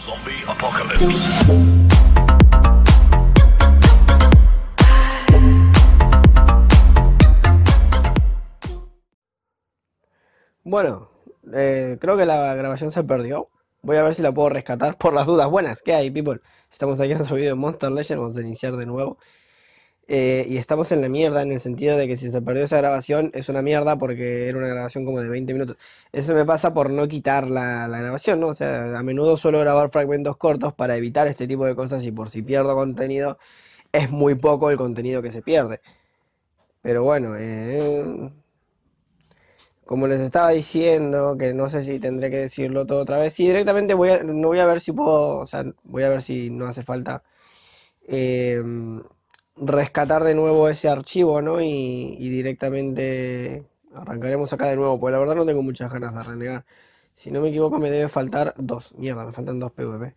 Zombie Apocalypse. Bueno, eh, creo que la grabación se perdió. Voy a ver si la puedo rescatar por las dudas. Buenas, ¿qué hay, people? Estamos aquí en otro video de Monster Legend. Vamos a iniciar de nuevo. Eh, y estamos en la mierda en el sentido de que si se perdió esa grabación es una mierda porque era una grabación como de 20 minutos. Eso me pasa por no quitar la, grabación, ¿no? O sea, a menudo suelo grabar fragmentos cortos para evitar este tipo de cosas y por si pierdo contenido es muy poco el contenido que se pierde. Pero bueno, eh, como les estaba diciendo, que no sé si tendré que decirlo todo otra vez, sí, directamente voy a, no voy a ver si puedo, o sea, voy a ver si no hace falta. Eh, rescatar de nuevo ese archivo, ¿no? Y, directamente arrancaremos acá de nuevo, porque la verdad no tengo muchas ganas de renegar. Si no me equivoco me debe faltar dos. Mierda, me faltan dos PvP.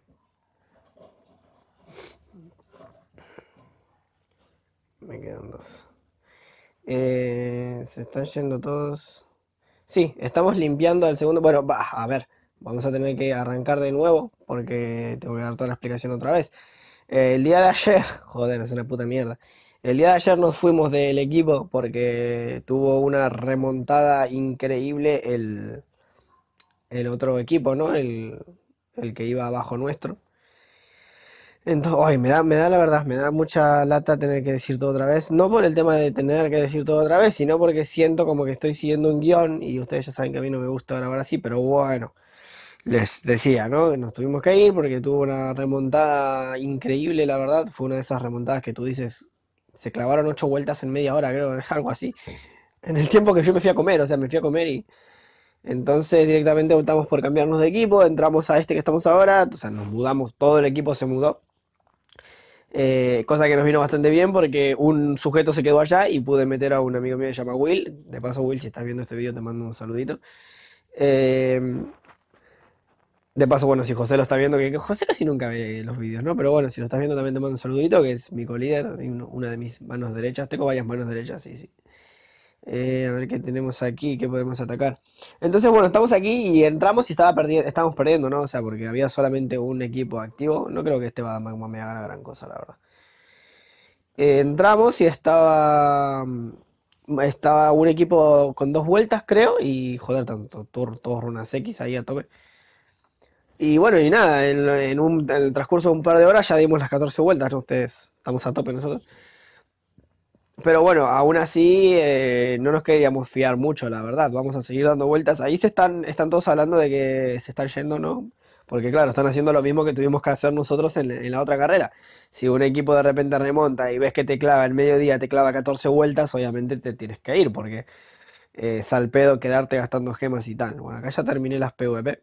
Me quedan dos. Eh, se están yendo todos. Sí, estamos limpiando el segundo. Bueno, va, a ver. Vamos a tener que arrancar de nuevo porque tengo que dar toda la explicación otra vez el día de ayer, joder, es una puta mierda. El día de ayer nos fuimos del equipo porque tuvo una remontada increíble el, el otro equipo, ¿no? El, que iba abajo nuestro. Entonces, ay, me da, me da la verdad, me da mucha lata tener que decir todo otra vez. No por el tema de tener que decir todo otra vez, sino porque siento como que estoy siguiendo un guión y ustedes ya saben que a mí no me gusta grabar así, pero bueno les decía, ¿no? Nos tuvimos que ir porque tuvo una remontada increíble, la verdad. Fue una de esas remontadas que tú dices, se clavaron ocho vueltas en media hora, creo, algo así. En el tiempo que yo me fui a comer, o sea, me fui a comer y. Entonces directamente optamos por cambiarnos de equipo, entramos a este que estamos ahora, o sea, nos mudamos, todo el equipo se mudó. Eh, cosa que nos vino bastante bien porque un sujeto se quedó allá y pude meter a un amigo mío que se llama Will. De paso, Will, si estás viendo este video, te mando un saludito. Eh, de paso, bueno, si José lo está viendo, que, José casi nunca ve los vídeos, ¿no? Pero bueno, si lo estás viendo también te mando un saludito, que es mi co-líder, una de mis manos derechas. Tengo varias manos derechas, sí, sí. Eh, a ver qué tenemos aquí, qué podemos atacar. Entonces, bueno, estamos aquí y entramos y estaba perdiendo, estábamos perdiendo, ¿no? O sea, porque había solamente un equipo activo. No creo que este va Magma me haga gran cosa, la verdad. Eh, entramos y estaba mm, estaba un equipo con dos vueltas, creo, y joder, tanto, todos runas X ahí a tope. Y bueno, y nada, en, el transcurso de un par de horas ya dimos las 14 vueltas, ¿no? Ustedes estamos a tope nosotros. Pero bueno, aún así eh, no nos queríamos fiar mucho, la verdad. Vamos a seguir dando vueltas. Ahí se están, están todos hablando de que se están yendo, ¿no? Porque claro, están haciendo lo mismo que tuvimos que hacer nosotros en, la otra carrera. Si un equipo de repente remonta y ves que te clava el mediodía, te clava 14 vueltas, obviamente te tienes que ir, porque eh, salpedo quedarte gastando gemas y tal. Bueno, acá ya terminé las PvP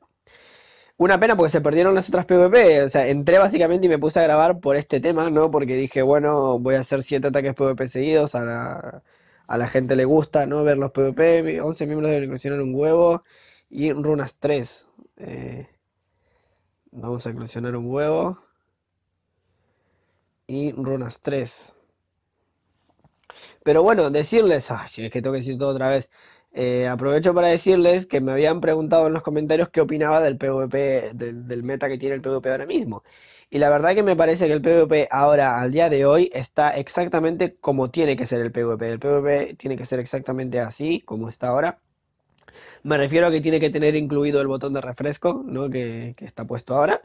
una pena porque se perdieron las otras PvP. O sea, entré básicamente y me puse a grabar por este tema, ¿no? Porque dije, bueno, voy a hacer siete ataques PvP seguidos. A la, gente le gusta, ¿no? Ver los PvP. 11 miembros deben inclusionar un huevo. Y runas 3. Eh, vamos a inclusionar un huevo. Y runas 3. Pero bueno, decirles, si es que tengo que decir todo otra vez. Eh, aprovecho para decirles que me habían preguntado en los comentarios qué opinaba del PvP, del, meta que tiene el PvP ahora mismo. Y la verdad que me parece que el PvP ahora, al día de hoy, está exactamente como tiene que ser el PvP. El PvP tiene que ser exactamente así, como está ahora. Me refiero a que tiene que tener incluido el botón de refresco, ¿no? que, que está puesto ahora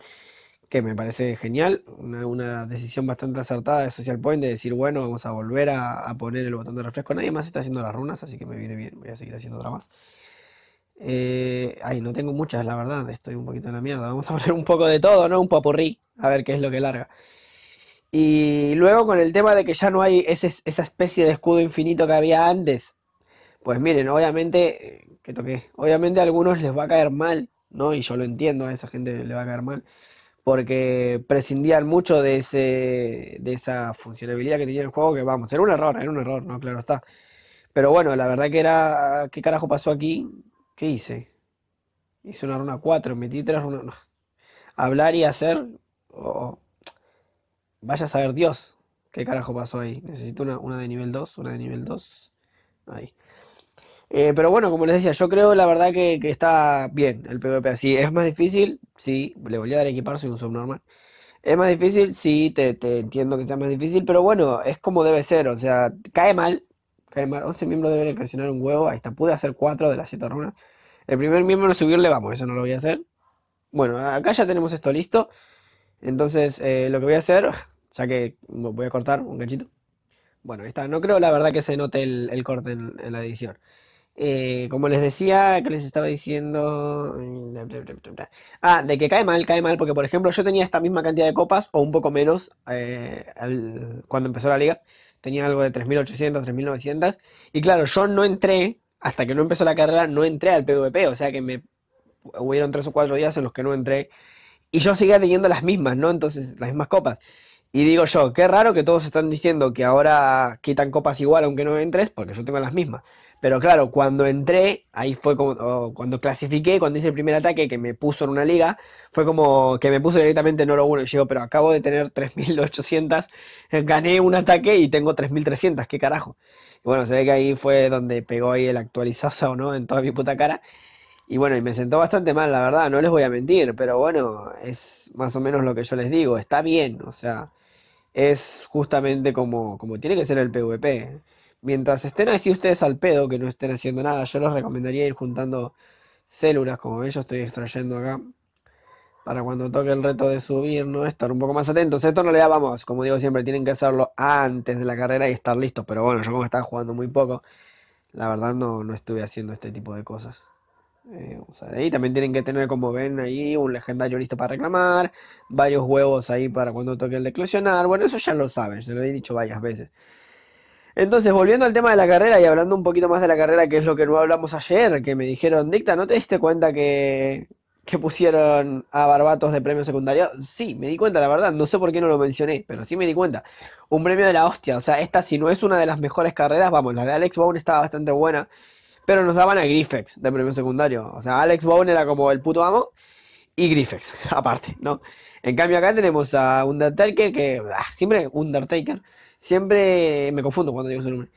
que me parece genial, una, decisión bastante acertada de Social Point de decir, bueno, vamos a volver a, poner el botón de refresco. Nadie más está haciendo las runas, así que me viene bien, voy a seguir haciendo otra más. Eh, ay, no tengo muchas, la verdad, estoy un poquito en la mierda. Vamos a poner un poco de todo, ¿no? Un papurrí, a ver qué es lo que larga. Y luego con el tema de que ya no hay esa especie de escudo infinito que había antes, pues miren, obviamente, eh, que toqué, obviamente a algunos les va a caer mal, ¿no? Y yo lo entiendo, a esa gente le va a caer mal porque prescindían mucho de, ese, de esa funcionalidad que tenía el juego, que vamos, era un error, era un error, no, claro está. Pero bueno, la verdad que era, ¿qué carajo pasó aquí? ¿Qué hice? Hice una runa 4, metí tres runas. Hablar y hacer, vaya a saber Dios qué carajo pasó ahí. Necesito una, una de nivel 2, una de nivel 2. Ahí. Eh, pero bueno, como les decía, yo creo la verdad que, está bien el PvP así. Es más difícil, sí, le voy a dar a equipar, soy un subnormal. Es más difícil, sí, te, entiendo que sea más difícil, pero bueno, es como debe ser, o sea, cae mal, cae mal. 11 miembros deben presionar un huevo, ahí está, pude hacer 4 de las 7 runas. El primer miembro subirle, vamos, eso no lo voy a hacer. Bueno, acá ya tenemos esto listo, entonces eh, lo que voy a hacer, ya que voy a cortar un ganchito. Bueno, ahí está, no creo la verdad que se note el, corte en la edición. Eh, como les decía, que les estaba diciendo. Mm, ah, de que cae mal, cae mal, porque por ejemplo yo tenía esta misma cantidad de copas, o un poco menos, eh, cuando empezó la liga. Tenía algo de 3.800, 3.900. Y claro, yo no entré, hasta que no empezó la carrera, no entré al PvP. O sea que me hubieron tres o cuatro días en los que no entré. Y yo seguía teniendo las mismas, ¿no? Entonces, las mismas copas. Y digo yo, qué raro que todos están diciendo que ahora quitan copas igual aunque no entres, porque yo tengo las mismas. Pero claro, cuando entré, ahí fue como, cuando clasifiqué, cuando hice el primer ataque que me puso en una liga, fue como que me puso directamente en oro uno Y digo, pero acabo de tener 3.800, gané un ataque y tengo 3.300, qué carajo. bueno, se ve que ahí fue donde pegó ahí el actualizazo, ¿no? En toda mi puta cara. Y bueno, y me sentó bastante mal, la verdad, no les voy a mentir, pero bueno, es más o menos lo que yo les digo, está bien, o sea, es justamente como, como tiene que ser el PvP. Mientras estén así ustedes al pedo, que no estén haciendo nada, yo les recomendaría ir juntando células, como ven, yo estoy extrayendo acá, para cuando toque el reto de subir, ¿no? Estar un poco más atentos. Esto no le da, vamos, como digo siempre, tienen que hacerlo antes de la carrera y estar listos, pero bueno, yo como estaba jugando muy poco, la verdad no, no estuve haciendo este tipo de cosas y eh, también tienen que tener, como ven, ahí un legendario listo para reclamar, varios huevos ahí para cuando toque el declosionar. Bueno, eso ya lo saben, se lo he dicho varias veces. Entonces, volviendo al tema de la carrera y hablando un poquito más de la carrera, que es lo que no hablamos ayer, que me dijeron, Dicta, ¿no te diste cuenta que, que pusieron a Barbatos de premio secundario? Sí, me di cuenta, la verdad, no sé por qué no lo mencioné, pero sí me di cuenta. Un premio de la hostia, o sea, esta si no es una de las mejores carreras, vamos, la de Alex Bowen estaba bastante buena pero nos daban a Grifex de premio secundario. O sea, Alex Bowen era como el puto amo y Grifex, aparte, ¿no? En cambio acá tenemos a Undertaker, que siempre Undertaker, siempre me confundo cuando digo su nombre.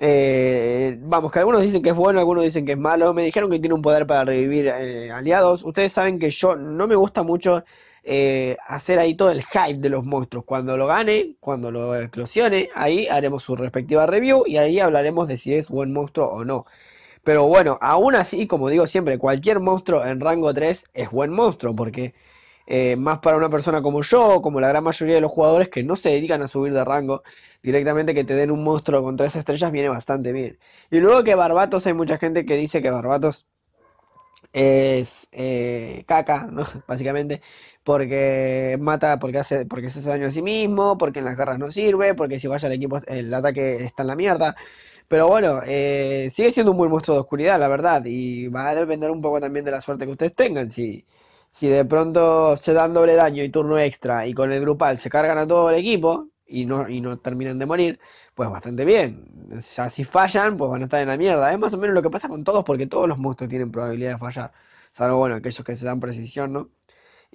Eh, vamos, que algunos dicen que es bueno, algunos dicen que es malo. Me dijeron que tiene un poder para revivir eh, aliados. Ustedes saben que yo no me gusta mucho eh, hacer ahí todo el hype de los monstruos. Cuando lo gane, cuando lo Explosione, ahí haremos su respectiva review y ahí hablaremos de si es buen monstruo o no. Pero bueno, aún así, como digo siempre, cualquier monstruo en rango 3 es buen monstruo, porque eh, más para una persona como yo, como la gran mayoría de los jugadores que no se dedican a subir de rango, directamente que te den un monstruo con 3 estrellas viene bastante bien. Y luego que Barbatos, hay mucha gente que dice que Barbatos es eh, caca, ¿no? básicamente porque mata, porque hace, porque se hace daño a sí mismo, porque en las garras no sirve, porque si vaya el equipo, el ataque está en la mierda. Pero bueno, eh, sigue siendo un buen monstruo de oscuridad, la verdad, y va a depender un poco también de la suerte que ustedes tengan. Si, si de pronto se dan doble daño y turno extra y con el grupal se cargan a todo el equipo y no, y no terminan de morir, pues bastante bien. si fallan, pues van a estar en la mierda. Es más o menos lo que pasa con todos, porque todos los monstruos tienen probabilidad de fallar. Salvo, bueno, aquellos que se dan precisión, ¿no?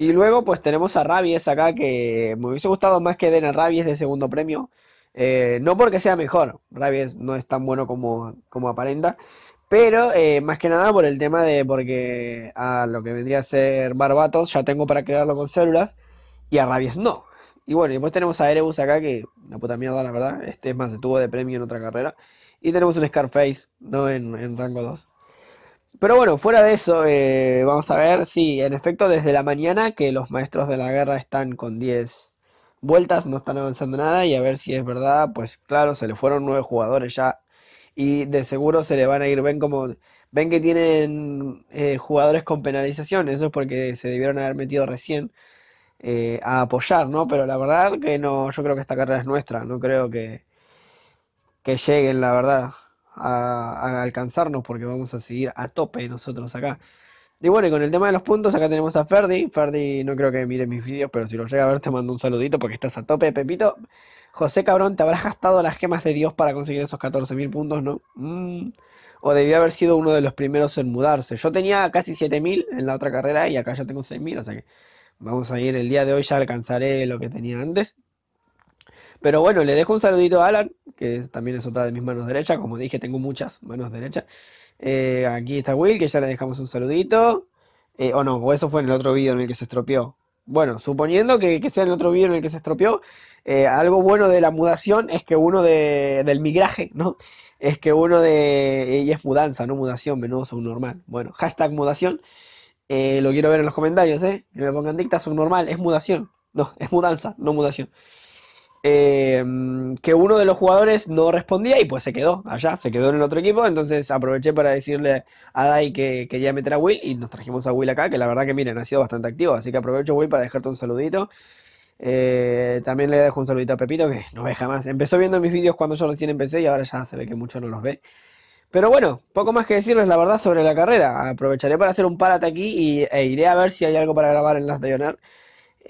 Y luego pues tenemos a Rabies acá que me hubiese gustado más que den a Rabies de segundo premio. Eh, no porque sea mejor, Rabies no es tan bueno como, como aparenta, pero eh, más que nada por el tema de porque a lo que vendría a ser Barbatos ya tengo para crearlo con células y a Rabies no. Y bueno, y después tenemos a Erebus acá que una puta mierda la verdad, este es más, se tuvo de premio en otra carrera. Y tenemos un Scarface, no en, en rango 2. Pero bueno, fuera de eso, eh, vamos a ver, sí, en efecto, desde la mañana que los maestros de la guerra están con 10 vueltas, no están avanzando nada y a ver si es verdad, pues claro, se le fueron 9 jugadores ya y de seguro se le van a ir, ven como, ven que tienen eh, jugadores con penalización, eso es porque se debieron haber metido recién eh, a apoyar, ¿no? Pero la verdad que no, yo creo que esta carrera es nuestra, no creo que, que lleguen, la verdad a, alcanzarnos porque vamos a seguir a tope nosotros acá. Y bueno, y con el tema de los puntos, acá tenemos a Ferdi. Ferdi, no creo que mire mis vídeos, pero si lo llega a ver, te mando un saludito porque estás a tope, Pepito. José Cabrón, te habrás gastado las gemas de Dios para conseguir esos 14.000 puntos, ¿no? Mm. O debía haber sido uno de los primeros en mudarse. Yo tenía casi 7.000 en la otra carrera y acá ya tengo 6.000, o sea que vamos a ir el día de hoy, ya alcanzaré lo que tenía antes. Pero bueno, le dejo un saludito a Alan, que también es otra de mis manos derechas. Como dije, tengo muchas manos derechas. Eh, aquí está Will, que ya le dejamos un saludito. Eh, o oh, no, o eso fue en el otro video en el que se estropeó. Bueno, suponiendo que, sea en el otro video en el que se estropeó, eh, algo bueno de la mudación es que uno de, del migraje, ¿no? Es que uno de... Y es mudanza, no mudación, menudo subnormal. Bueno, hashtag mudación. lo quiero ver en los comentarios, ¿eh? Que me pongan dicta subnormal, es mudación. No, es mudanza, no mudación. Em, que uno de los jugadores no respondía y pues se quedó allá, se quedó en el otro equipo. Entonces aproveché para decirle a Dai que quería meter a Will y nos trajimos a Will acá, que la verdad que miren, ha sido bastante activo. Así que aprovecho, Will, para dejarte un saludito. Eh, también le dejo un saludito a Pepito, que no ve jamás. Empezó viendo mis vídeos cuando yo recién empecé y ahora ya se ve que mucho no los ve. Pero bueno, poco más que decirles la verdad sobre la carrera. Aprovecharé para hacer un parate aquí y, e iré a ver si hay algo para grabar en las de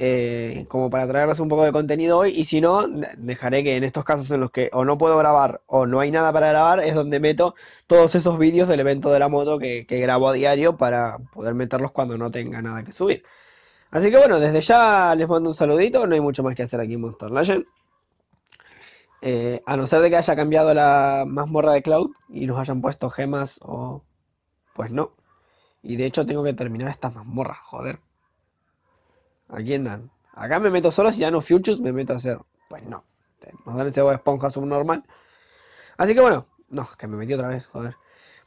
eh, como para traerles un poco de contenido hoy. Y si no, dejaré que en estos casos en los que o no puedo grabar o no hay nada para grabar, es donde meto todos esos vídeos del evento de la moto que, grabo a diario para poder meterlos cuando no tenga nada que subir. Así que bueno, desde ya les mando un saludito. No hay mucho más que hacer aquí en Monster Legend. Eh, a no ser de que haya cambiado la mazmorra de Cloud y nos hayan puesto gemas o... Pues no. Y de hecho tengo que terminar estas mazmorras, joder. ¿A quién dan? Acá me meto solo, si ya no futures me meto a hacer. Pues no. Nos dan ese de esponja subnormal. Así que bueno, no, que me metí otra vez, joder.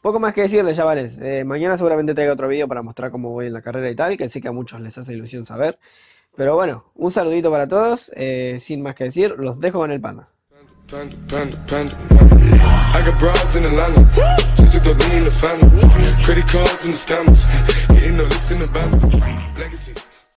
Poco más que decirles, chavales. Eh, mañana seguramente traigo otro video para mostrar cómo voy en la carrera y tal, que sé que a muchos les hace ilusión saber. Pero bueno, un saludito para todos. Eh, sin más que decir, los dejo con el panda.